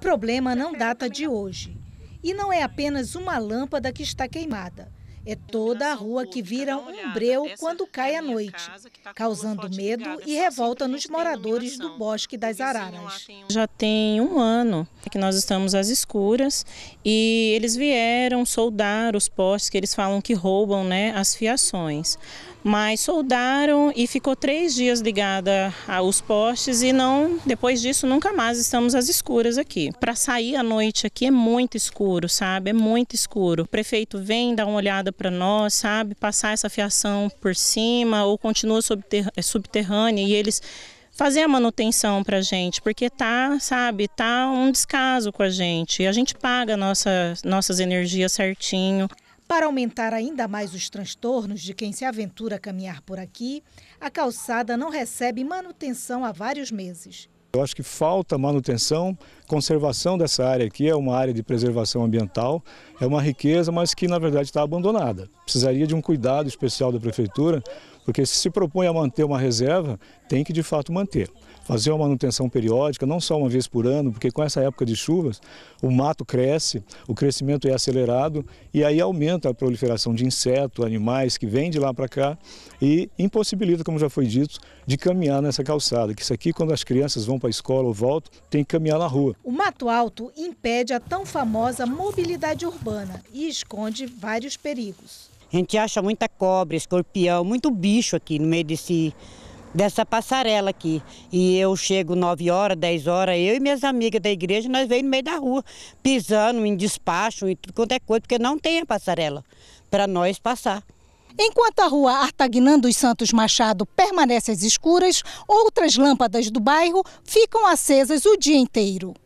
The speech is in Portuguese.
problema não data de hoje. E não é apenas uma lâmpada que está queimada. É toda a rua que vira um breu quando cai a noite, causando medo e revolta nos moradores do Bosque das Araras. Já tem um ano que nós estamos às escuras e eles vieram soldar os postes que eles falam que roubam né, as fiações mas soldaram e ficou três dias ligada aos postes e não, depois disso, nunca mais estamos às escuras aqui. Para sair à noite aqui é muito escuro, sabe? É muito escuro. O prefeito vem dar uma olhada para nós, sabe? Passar essa fiação por cima ou continua eh, subterrânea e eles fazer a manutenção para gente, porque tá, sabe, tá um descaso com a gente. A gente paga nossa, nossas energias certinho, para aumentar ainda mais os transtornos de quem se aventura a caminhar por aqui, a calçada não recebe manutenção há vários meses. Eu acho que falta manutenção, conservação dessa área aqui, é uma área de preservação ambiental, é uma riqueza, mas que na verdade está abandonada. Precisaria de um cuidado especial da prefeitura porque se se propõe a manter uma reserva, tem que de fato manter. Fazer uma manutenção periódica, não só uma vez por ano, porque com essa época de chuvas, o mato cresce, o crescimento é acelerado e aí aumenta a proliferação de insetos, animais que vêm de lá para cá e impossibilita, como já foi dito, de caminhar nessa calçada. Que isso aqui, quando as crianças vão para a escola ou voltam, tem que caminhar na rua. O mato alto impede a tão famosa mobilidade urbana e esconde vários perigos. A gente acha muita cobra, escorpião, muito bicho aqui no meio desse, dessa passarela aqui. E eu chego 9 horas, 10 horas, eu e minhas amigas da igreja, nós vem no meio da rua, pisando em despacho, e tudo quanto é coisa, porque não tem a passarela para nós passar. Enquanto a rua Artagnan dos Santos Machado permanece às escuras, outras lâmpadas do bairro ficam acesas o dia inteiro.